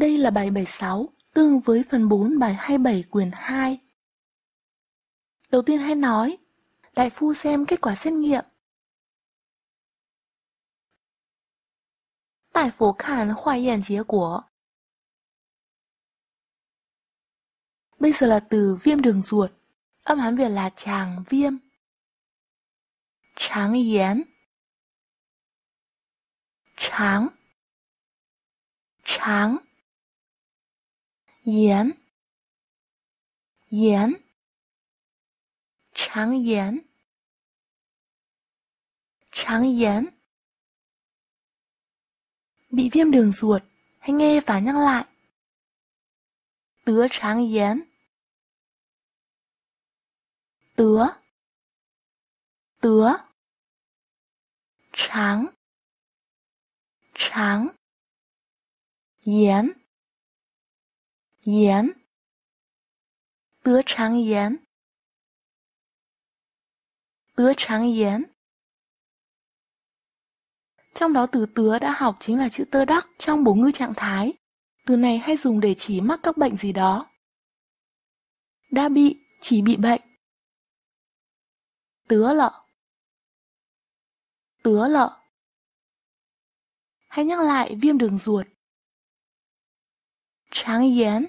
Đây là bài 76, tương với phần 4 bài 27 quyển 2. Đầu tiên hãy nói, đại phu xem kết quả xét nghiệm. Đại phu khan khoa nghiệm kết quả. Bây giờ là từ viêm đường ruột, âm hán Việt là tràng viêm. Tráng yến Tráng Tráng tráng tráng bị viêm đường ruột hãy nghe và nhắc lại tứa tráng yến tứa tứa tráng tráng yến 盐，得肠炎，得肠炎. Trong đó từ tứa đã học chính là chữ tơ đắc trong bổ ngữ trạng thái. Từ này hay dùng để chỉ mắc các bệnh gì đó. Đã bị, chỉ bị bệnh. Tứa lợ. Tứa lợ. Hãy nhắc lại viêm đường ruột Tráng Yến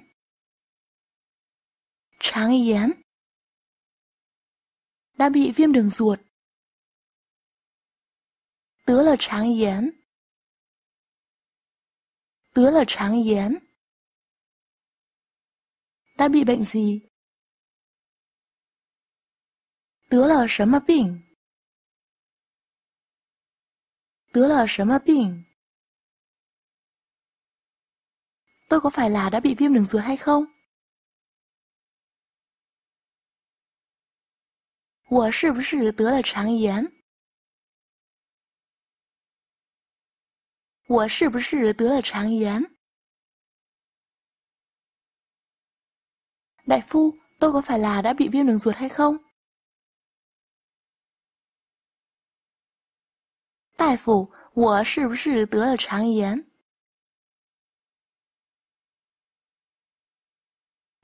Tráng Yến Đã bị viêm đường ruột Tứa là Tráng Yến Tứa là Tráng Yến Đã bị bệnh gì? Tứa là 什么病? Tứa là 什么病? tôi có phải là đã bị viêm đường ruột hay không? Đại phu, tôi có phải là đã bị viêm đường ruột hay không? 大夫，我是不是得了肠炎？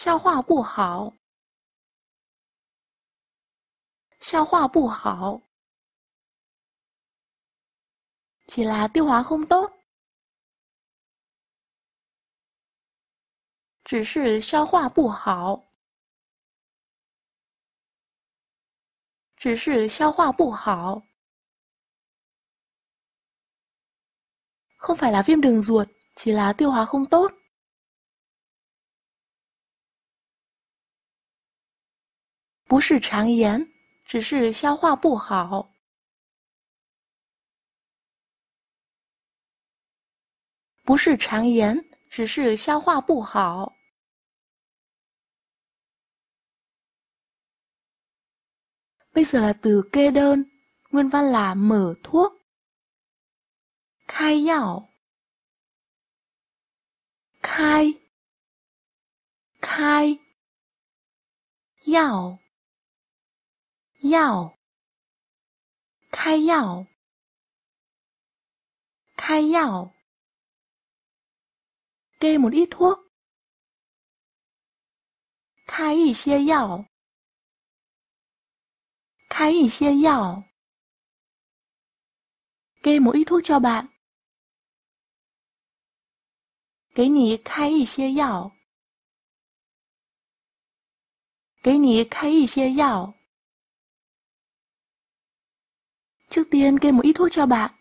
消化不好，消化不好，chỉ là t 只是消化不好，只是消化不好，không phải là viêm đường ruột，chỉ là tiêu hóa không tốt。不是肠炎，只是消化不好。不是肠炎，只是消化不好。bây giờ là từ kê đơn, nguyên văn là mở thuốc, khai yào, khai, khai, yào. 药，开药，开药，给某一托，开一些药，开一些药，给某一托叫吧，给你开一些药，给你开一些药。Trước tiên kê một ít thuốc cho bạn.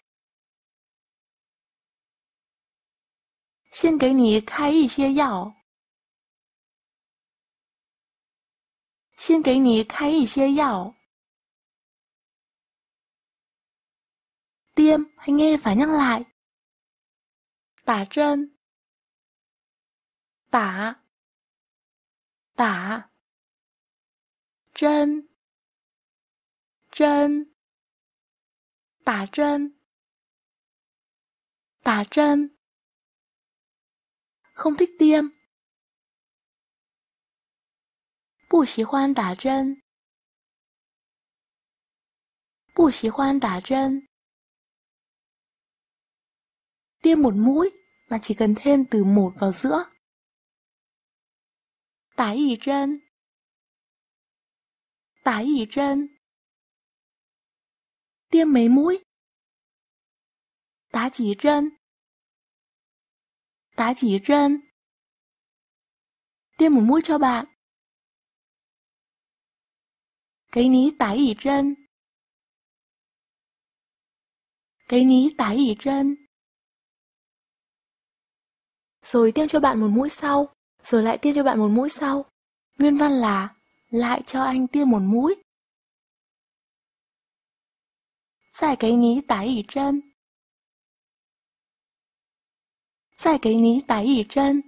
tiêm hãy nghe phải nhắc lại. Tả chân. Tả. Tả. Chân. Chân. 打针，打针。Không thích tiêm, 不喜欢打针，不喜欢打针，tiêm một mũi mà chỉ cần thêm từ một vào giữa. Tả ý chân. Tả ý chân tiêm mấy mũi? Tá chỉ chân. Tá chỉ chân. Tiêm một mũi cho bạn. Cái ní tái ỉ chân. Cái ní tái ỉ chân. Rồi tiêm cho bạn một mũi sau, rồi lại tiêm cho bạn một mũi sau. Nguyên văn là lại cho anh tiêm một mũi. 再给你打一针，再给你打一针。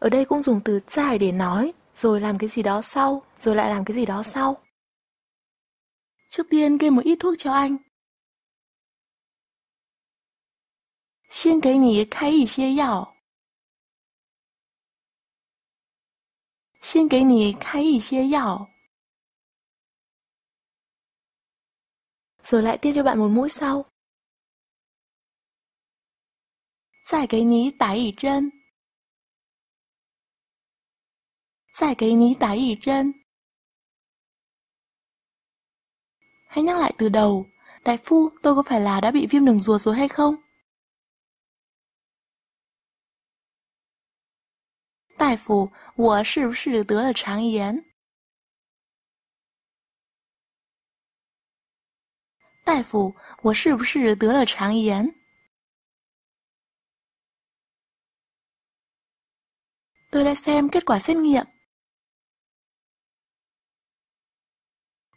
Ở đây cũng dùng từ dài để nói, rồi làm cái gì đó sau, rồi lại làm cái gì đó sau. Trước tiên kê một ít thuốc cho anh. Xin cái nhỉ khai ý xie yào. Xin cái nhỉ khai ý xie yào. rồi lại tiêm cho bạn một mũi sau. Giải cái ní tái ỉ chân. Giải cái ní tái ỉ chân. Hãy nhắc lại từ đầu, đại phu tôi có phải là đã bị viêm đường ruột rồi hay không? Đại phu, 我是不是得了肠炎？大夫，我是不是得了肠炎？Để xem kết quả xét nghiệm.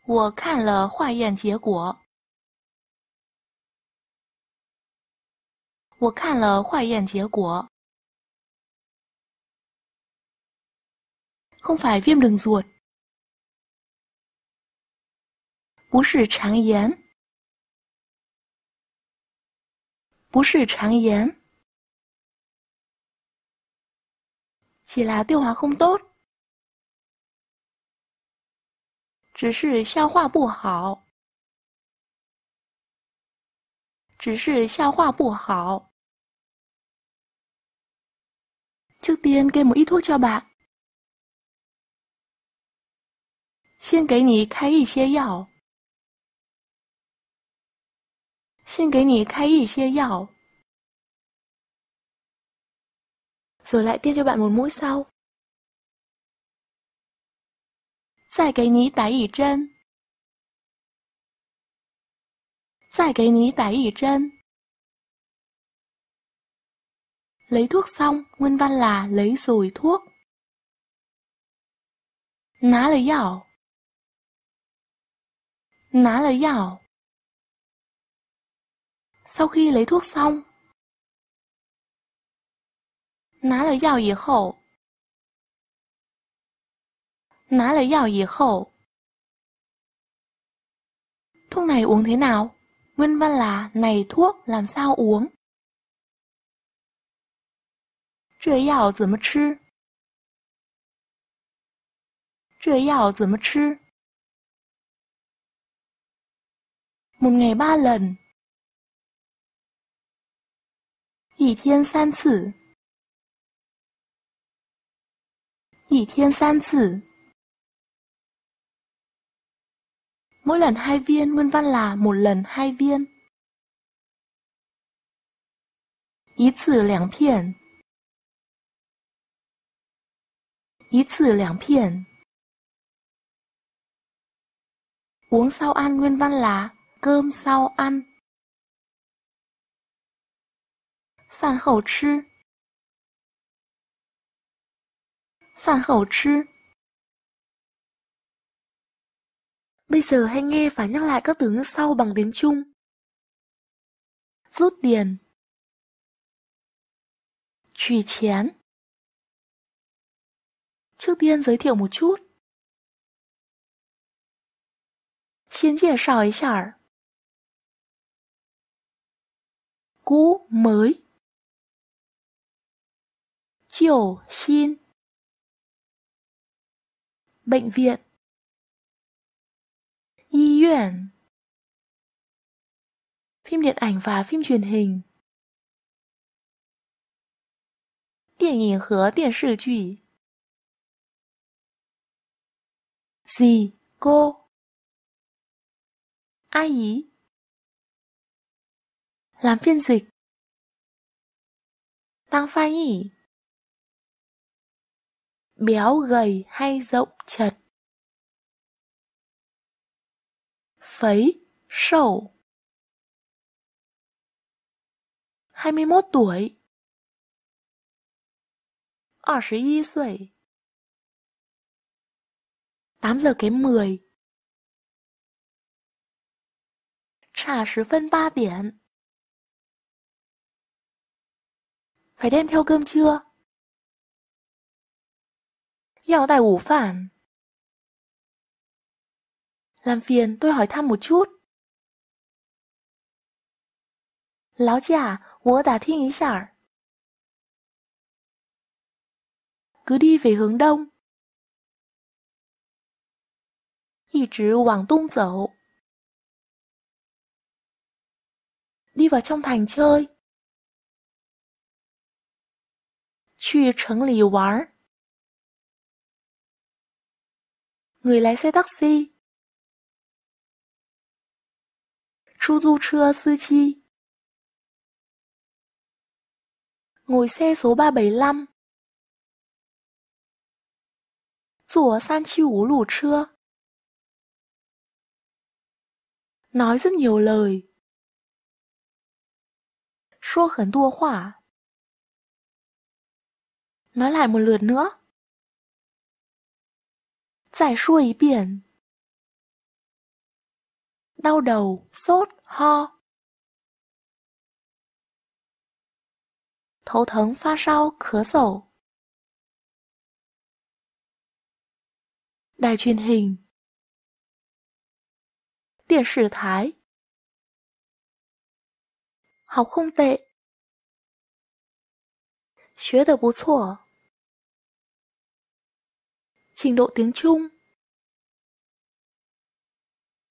我看了化验结果。我看了化验结果。Không phải viêm đường ruột. Búi r 不是常言，只是消化不好，只是消化不好，只是消化不好。首先，给买点药，先给你开一些药。先给你开一些药，rồi lại tiêm cho bạn một mũi sau. 再给你打一针，再给你打一针。Lấy thuốc xong, nguyên văn là lấy rồi thuốc. Ná lấy dạo. Ná lấy dạo sau khi lấy thuốc xong. Ná lấy dao dĩa khẩu. Ná lấy dao dĩa khẩu. Thuốc này uống thế nào? Nguyên văn là này thuốc làm sao uống? Một ngày ba lần 一天三次，一天三次。mỗi lần hai viên nguyên văn là một lần hai viên. ít sử 两片，一次两片。uống sau ăn nguyên văn là cơm sau ăn。饭后吃。饭后吃。Bây giờ hãy nghe và nhắc lại các từ ngữ sau bằng tiếng Trung. Rút tiền. Trùy chén. Trước tiên giới thiệu một chút. Xin giới thiệu một chút. Cũ mới Chiều xin Bệnh viện Y viện Phim điện ảnh và phim truyền hình Điện ảnh và điện sư truyện Gì cô Ai ý Làm phiên dịch Tăng phan nhỉ béo gầy hay rộng chật. Phấy, sầu 21 tuổi 21 tuổi 8 giờ kém 10 Trả 10 phân 3 điểm Phải đem theo cơm chưa? 要带午饭。Làm phiền tôi hỏi thăm một chút. thiên ý cứ đi về hướng đông. đi vào trong thành chơi. 去城里玩儿。người lái xe taxi. 出租车司机 Ngồi xe số 375 Rùa san chi ú lù chưa? Nói rất nhiều lời. 说很多话. Nói lại một lượt nữa. 再说一遍。头疼、发烧、咳嗽。台，电视台。好，空背。学得不错。trình độ tiếng Trung.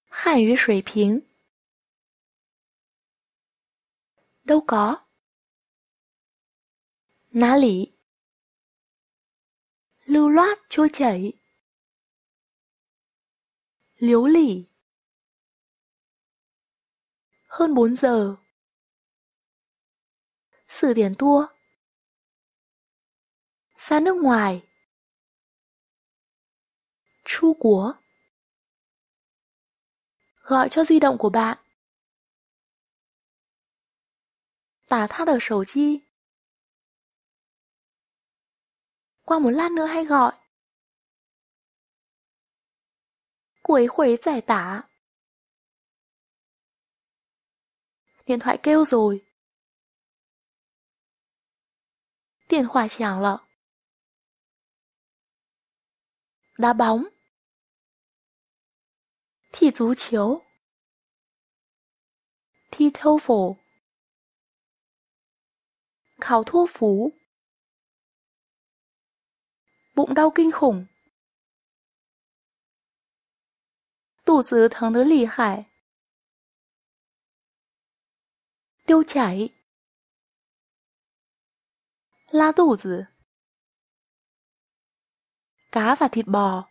Khải yu sủy ping Đâu có. Ná lý. Lưu loát trôi chảy. Liếu lỉ. Hơn 4 giờ. Sử điển tua. Ra nước ngoài. Chu Quốc. Gọi cho di động của bạn. Tả tha đờ sầu chi. Qua một lát nữa hay gọi. Cuối khuấy giải tả. Điện thoại kêu rồi. Điện thoại chẳng lợ. Đá bóng. 踢足球，踢 TOEFL，考托福，bụng đau kinh khủng, 肚子疼得厉害, tiêu chảy, 拉肚子, cá và thịt bò.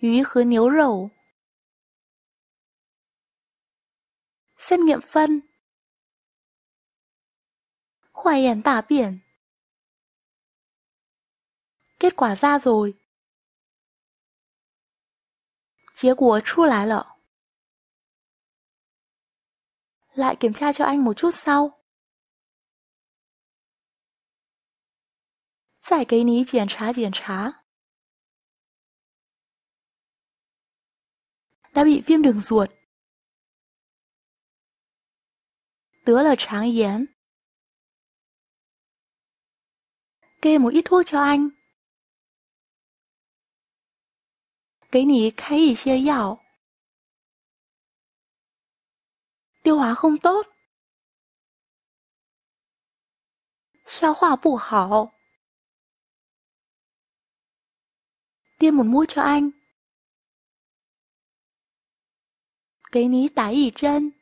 鱼和牛肉。Xét nghiệm phân Khoa nghiệm tả biển Kết quả ra rồi. Lại kiểm tra cho anh một chút sau. Giải cái ní kiểm tra kiểm tra. đã bị viêm đường ruột. Tứa là tráng yến. Kê một ít thuốc cho anh. tiêu hóa không tốt. Sao hỏa bù hảo. Tiêm một mũi cho anh. 给你打一针。